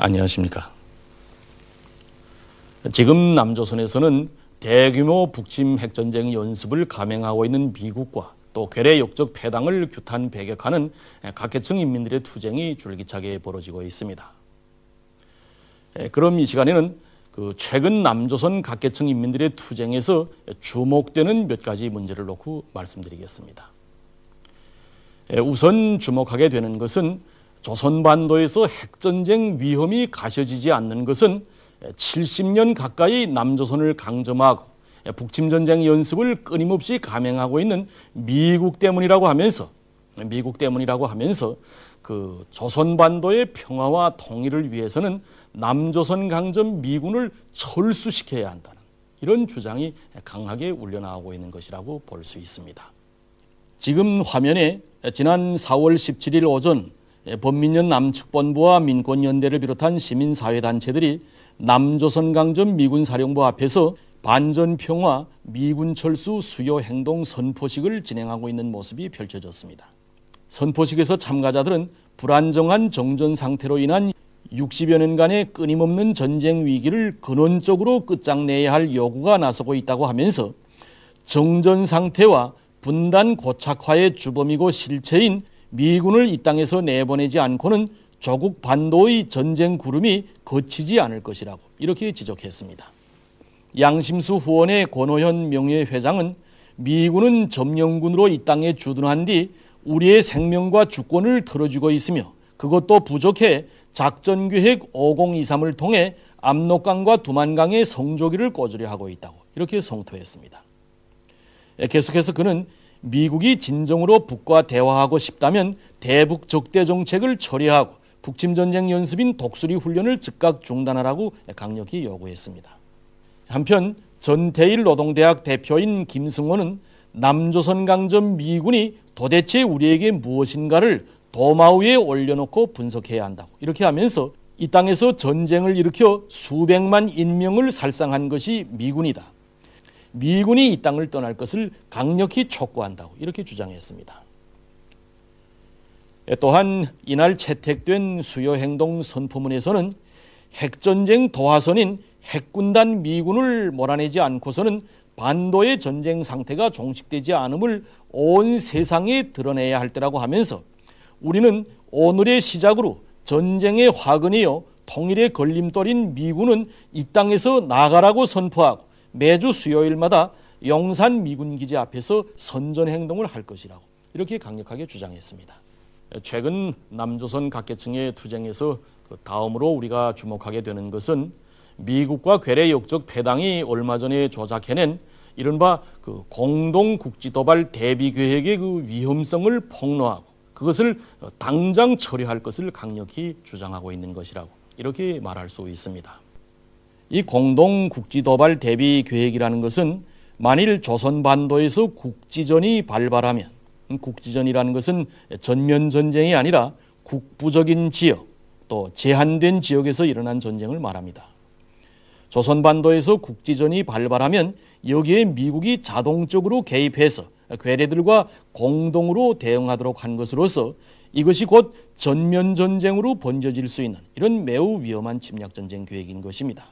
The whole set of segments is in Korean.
안녕하십니까. 지금 남조선에서는 대규모 북침 핵전쟁 연습을 감행하고 있는 미국과 또 괴뢰 역적 패당을 규탄 배격하는 각계층 인민들의 투쟁이 줄기차게 벌어지고 있습니다. 그럼 이 시간에는 그 최근 남조선 각계층 인민들의 투쟁에서 주목되는 몇 가지 문제를 놓고 말씀드리겠습니다. 우선 주목하게 되는 것은 조선반도에서 핵전쟁 위험이 가셔지지 않는 것은 70년 가까이 남조선을 강점하고 북침전쟁 연습을 끊임없이 감행하고 있는 미국 때문이라고 하면서 미국 때문이라고 하면서 그 조선반도의 평화와 통일을 위해서는 남조선 강점 미군을 철수시켜야 한다는 이런 주장이 강하게 울려나오고 있는 것이라고 볼 수 있습니다. 지금 화면에 지난 4월 17일 오전 범민련 예, 남측본부와 민권연대를 비롯한 시민사회단체들이 남조선강점 미군사령부 앞에서 반전평화 미군철수 수요행동 선포식을 진행하고 있는 모습이 펼쳐졌습니다. 선포식에서 참가자들은 불안정한 정전 상태로 인한 60여 년간의 끊임없는 전쟁 위기를 근원적으로 끝장내야 할 요구가 나서고 있다고 하면서 정전 상태와 분단 고착화의 주범이고 실체인 미군을 이 땅에서 내보내지 않고는 조국 반도의 전쟁 구름이 거치지 않을 것이라고 이렇게 지적했습니다. 양심수 후원의 권호현 명예회장은 미군은 점령군으로 이 땅에 주둔한 뒤 우리의 생명과 주권을 틀어주고 있으며 그것도 부족해 작전계획 5023을 통해 압록강과 두만강의 성조기를 꺼주려 하고 있다고 이렇게 성토했습니다. 예, 계속해서 그는 미국이 진정으로 북과 대화하고 싶다면 대북 적대 정책을 처리하고 북침 전쟁 연습인 독수리 훈련을 즉각 중단하라고 강력히 요구했습니다. 한편 전태일 노동대학 대표인 김승호는 남조선 강점 미군이 도대체 우리에게 무엇인가를 도마 위에 올려놓고 분석해야 한다고 이렇게 하면서 이 땅에서 전쟁을 일으켜 수백만 인명을 살상한 것이 미군이다. 미군이이 땅을 떠날 것을 강력히 촉구한다고 이렇게 주장했습니다. 또한 이날 채택된 수요행동 선포문에서는 핵전쟁 도화선인 핵군단 미군을 몰아내지 않고서는 반도의 전쟁 상태가 종식되지 않음을 온 세상에 드러내야 할 때라고 하면서 우리는 오늘의 시작으로 전쟁의 화근이요 통일의 걸림돌인 미군은 이 땅에서 나가라고 선포하고 매주 수요일마다 영산 미군 기지 앞에서 선전 행동을 할 것이라고 이렇게 강력하게 주장했습니다. 최근 남조선 각계층의 투쟁에서 그 다음으로 우리가 주목하게 되는 것은 미국과 괴뢰 역적 배당이 얼마 전에 조작해낸 이른바 그 공동 국지 도발 대비 계획의 그 위험성을 폭로하고 그것을 당장 처리할 것을 강력히 주장하고 있는 것이라고 이렇게 말할 수 있습니다. 이 공동 국지도발 대비 계획이라는 것은 만일 조선 반도에서 국지전이 발발하면 음, 국지전이라는 것은 전면 전쟁이 아니라 국부적인 지역 또 제한된 지역에서 일어난 전쟁을 말합니다. 조선 반도에서 국지전이 발발하면 여기에 미국이 자동적으로 개입해서 괴뢰들과 공동으로 대응하도록 한 것으로서 이것이 곧 전면 전쟁으로 번져질 수 있는 이런 매우 위험한 침략 전쟁 계획인 것입니다.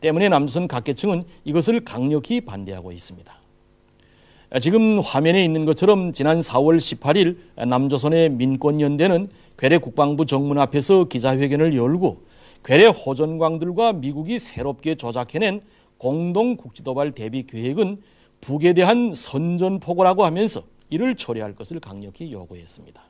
때문에 남선 조 각계층은 이것을 강력히 반대하고 있습니다. 지금 화면에 있는 것처럼 지난 4월 18일 남조선의 민권연대는 괴뢰 국방부 정문 앞에서 기자회견을 열고 괴뢰 호전광들과 미국이 새롭게 조작해낸 공동 국지도발 대비 계획은 북에 대한 선전포고라고 하면서 이를 철회할 것을 강력히 요구했습니다.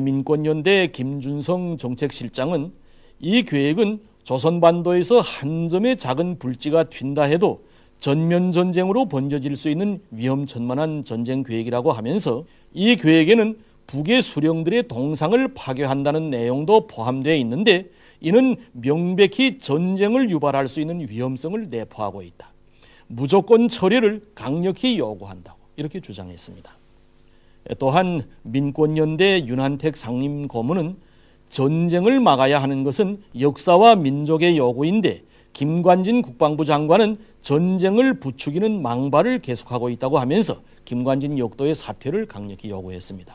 민권연대 김준성 정책실장은 이 계획은 조선 반도에서 한 점의 작은 불지가 튄다 해도 전면 전쟁으로 번져질 수 있는 위험천만한 전쟁 계획이라고 하면서 이 계획에는 북의 수령들의 동상을 파괴한다는 내용도 포함되어 있는데 이는 명백히 전쟁을 유발할 수 있는 위험성을 내포하고 있다. 무조건 처리를 강력히 요구한다고 이렇게 주장했습니다. 또한 민권연대 윤한택 상임 고문은 전쟁을 막아야 하는 것은 역사와 민족의 요구인데 김관진 국방부 장관은 전쟁을 부추기는 망발을 계속하고 있다고 하면서 김관진 역도의 사퇴를 강력히 요구했습니다.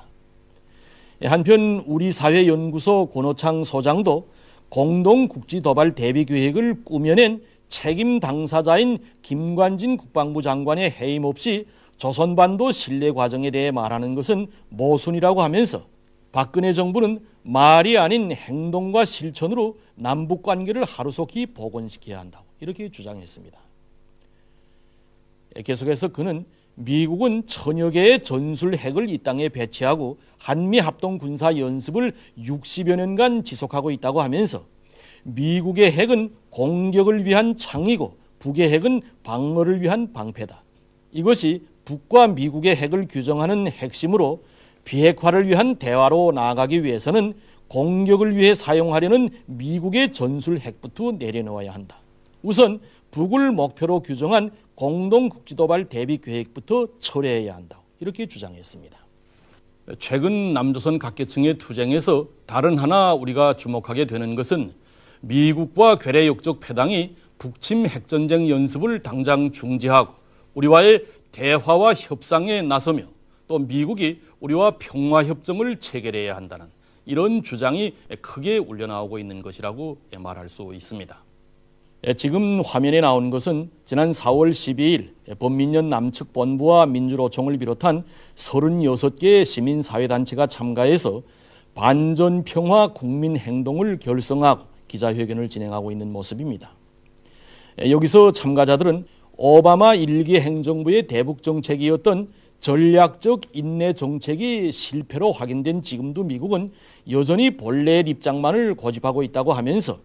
예, 한편 우리사회연구소 권호창 소장도 공동국지도발 대비계획을 꾸며낸 책임 당사자인 김관진 국방부 장관의 해임 없이 조선반도 신뢰 과정에 대해 말하는 것은 모순이라고 하면서 박근혜 정부는 말이 아닌 행동과 실천으로 남북 관계를 하루속히 복원시켜야 한다고 이렇게 주장했습니다. 계속해서 그는 미국은 천여 개의 전술 핵을 이 땅에 배치하고 한미 합동 군사 연습을 60여 년간 지속하고 있다고 하면서 미국의 핵은 공격을 위한 창이고 북의 핵은 방어를 위한 방패다. 이것이 북과 미국의 핵을 규정하는 핵심으로 비핵화를 위한 대화로 나아가기 위해서는 공격을 위해 사용하려는 미국의 전술 핵부터 내려놓아야 한다. 우선 북을 목표로 규정한 공동 국지도발 대비 계획부터 철회해야 한다. 이렇게 주장했습니다. 최근 남조선 각계층의 투쟁에서 다른 하나 우리가 주목하게 되는 것은 미국과 괴뢰역적 패당이 북침 핵전쟁 연습을 당장 중지하고 우리와의 대화와 협상에 나서며 또 미국이 우리와 평화협정을 체결해야 한다는 이런 주장이 크게 울려나오고 있는 것이라고 말할 수 있습니다. 예, 지금 화면에 나온 것은 지난 4월 12일 범민련 남측 본부와 민주노총을 비롯한 36개의 시민사회단체가 참가해서 반전평화 국민행동을 결성하고 기자회견을 진행하고 있는 모습입니다. 예, 여기서 참가자들은 오바마 1기 행정부의 대북 정책이었던 전략적 인내 정책이 실패로 확인된 지금도 미국은 여전히 본래의 입장만을 고집하고 있다고 하면서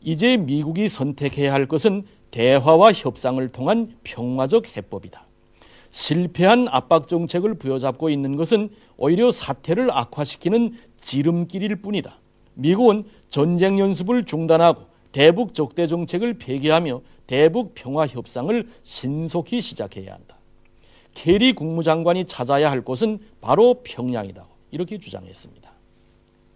이제 미국이 선택해야 할 것은 대화와 협상을 통한 평화적 해법이다. 실패한 압박 정책을 부여잡고 있는 것은 오히려 사태를 악화시키는 지름길일 뿐이다. 미국은 전쟁 연습을 중단하고 대북 적대 정책을 폐기하며 대북 평화 협상을 신속히 시작해야 한다. 케리 국무장관이 찾아야 할 곳은 바로 평양이다. 이렇게 주장했습니다.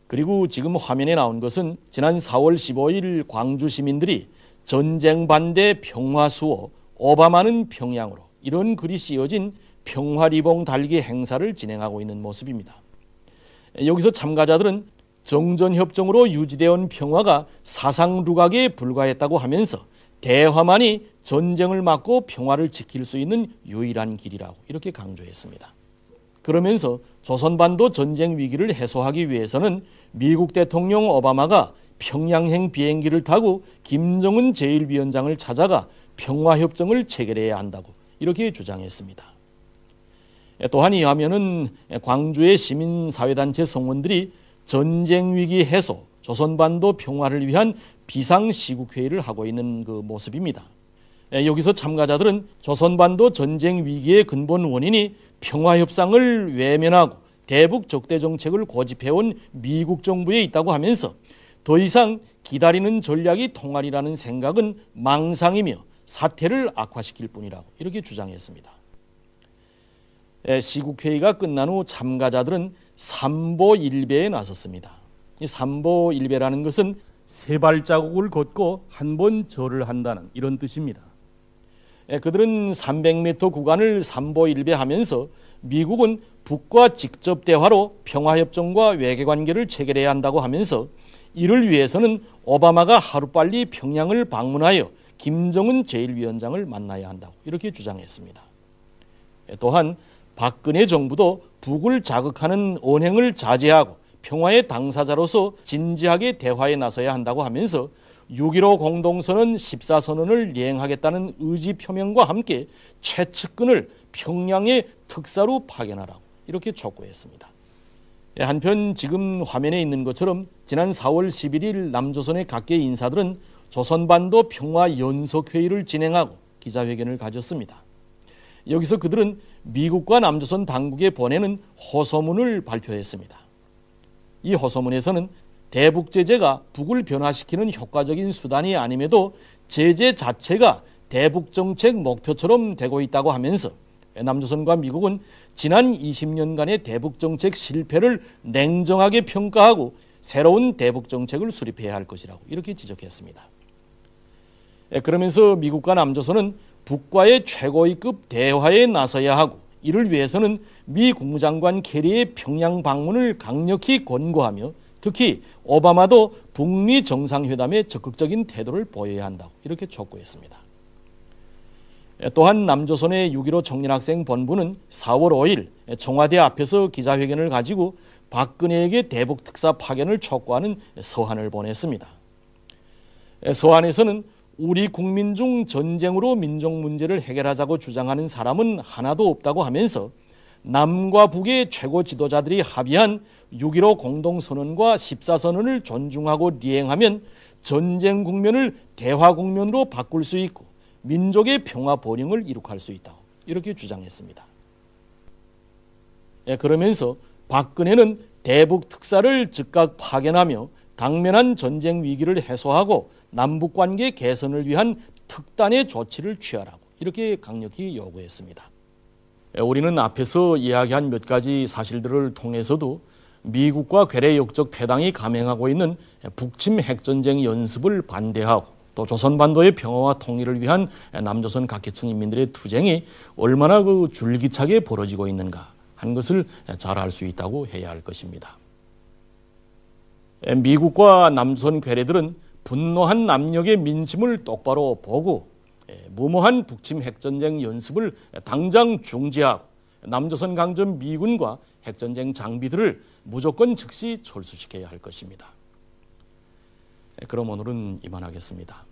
그리고 지금 화면에 나온 것은 지난 4월 15일 광주 시민들이 전쟁 반대 평화 수호 오바마는 평양으로 이런 글이 씌어진 평화 리봉 달기 행사를 진행하고 있는 모습입니다. 여기서 참가자들은 정전협정으로 유지되어 온 평화가 사상 루각에 불과했다고 하면서 대화만이 전쟁을 막고 평화를 지킬 수 있는 유일한 길이라고 이렇게 강조했습니다. 그러면서 조선반도 전쟁 위기를 해소하기 위해서는 미국 대통령 오바마가 평양행 비행기를 타고 김정은 제1위원장을 찾아가 평화협정을 체결해야 한다고 이렇게 주장했습니다. 또한 이화면은 광주의 시민사회단체 성원들이 전쟁 위기 해소, 조선반도 평화를 위한 비상시국회의를 하고 있는 그 모습입니다. 예, 여기서 참가자들은 조선반도 전쟁 위기의 근본 원인이 평화협상을 외면하고 대북 적대 정책을 고집해온 미국 정부에 있다고 하면서 더 이상 기다리는 전략이 통할이라는 생각은 망상이며 사태를 악화시킬 뿐이라고 이렇게 주장했습니다. 예, 시국회의가 끝난 후 참가자들은 삼보 일배에 나섰습니다. 이 삼보 일배라는 것은 세 발자국을 걷고 한 번 절을 한다는 이런 뜻입니다. 예, 그들은 300m 구간을 삼보 일배하면서 미국은 북과 직접 대화로 평화협정과 외교관계를 체결해야 한다고 하면서 이를 위해서는 오바마가 하루빨리 평양을 방문하여 김정은 제1위원장을 만나야 한다고 이렇게 주장했습니다. 예, 또한 박근혜 정부도 북을 자극하는 언행을 자제하고 평화의 당사자로서 진지하게 대화에 나서야 한다고 하면서 6.15 공동선언 14선언을 이행하겠다는 의지 표명과 함께 최측근을 평양의 특사로 파견하라고 이렇게 촉구했습니다. 예, 한편 지금 화면에 있는 것처럼 지난 4월 11일 남조선의 각계 인사들은 조선반도 평화연석회의를 진행하고 기자회견을 가졌습니다. 여기서 그들은 미국과 남조선 당국에 보내는 허서문을 발표했습니다. 이 허서문에서는 대북 제재가 북을 변화시키는 효과적인 수단이 아님에도 제재 자체가 대북 정책 목표처럼 되고 있다고 하면서 남조선과 미국은 지난 20년간의 대북 정책 실패를 냉정하게 평가하고 새로운 대북 정책을 수립해야 할 것이라고 이렇게 지적했습니다. 예, 그러면서 미국과 남조선은 북과의 최고위급 대화에 나서야 하고 이를 위해서는 미 국무장관 캐리의 평양 방문을 강력히 권고하며 특히 오바마도 북미 정상회담에 적극적인 태도를 보여야 한다고 이렇게 촉구했습니다. 예, 또한 남조선의 6.15 청년학생 본부는 4월 5일 예, 청와대 앞에서 기자회견을 가지고 박근혜에게 대북 특사 파견을 촉구하는 서한을 보냈습니다. 서한에서는 우리 국민 중 전쟁으로 민족 문제를 해결하자고 주장하는 사람은 하나도 없다고 하면서 남과 북의 최고 지도자들이 합의한 6.15 공동선언과 14선언을 존중하고 리행하면 전쟁 국면을 대화 국면으로 바꿀 수 있고 민족의 평화 번영을 이룩할 수 있다고 이렇게 주장했습니다. 예, 그러면서 박근혜는 대북 특사를 즉각 파견하며 당면한 전쟁 위기를 해소하고 남북 관계 개선을 위한 특단의 조치를 취하라고 이렇게 강력히 요구했습니다. 예, 우리는 앞에서 이야기한 몇 가지 사실들을 통해서도 미국과 괴뢰 역적 패당이 감행하고 있는 북침 핵전쟁 연습을 반대하고 또 조선반도의 평화와 통일을 위한 남조선 각계층 인민들의 투쟁이 얼마나 그 줄기차게 벌어지고 있는가 한 것을 잘 알 수 있다고 해야 할 것입니다. 미국과 남선 괴뢰들은 분노한 남력의 민심을 똑바로 보고 예, 무모한 북침 핵전쟁 연습을 당장 중지하고 남조선 강점 미군과 핵전쟁 장비들을 무조건 즉시 철수시켜야 할 것입니다. 예, 그럼 오늘은 이만하겠습니다.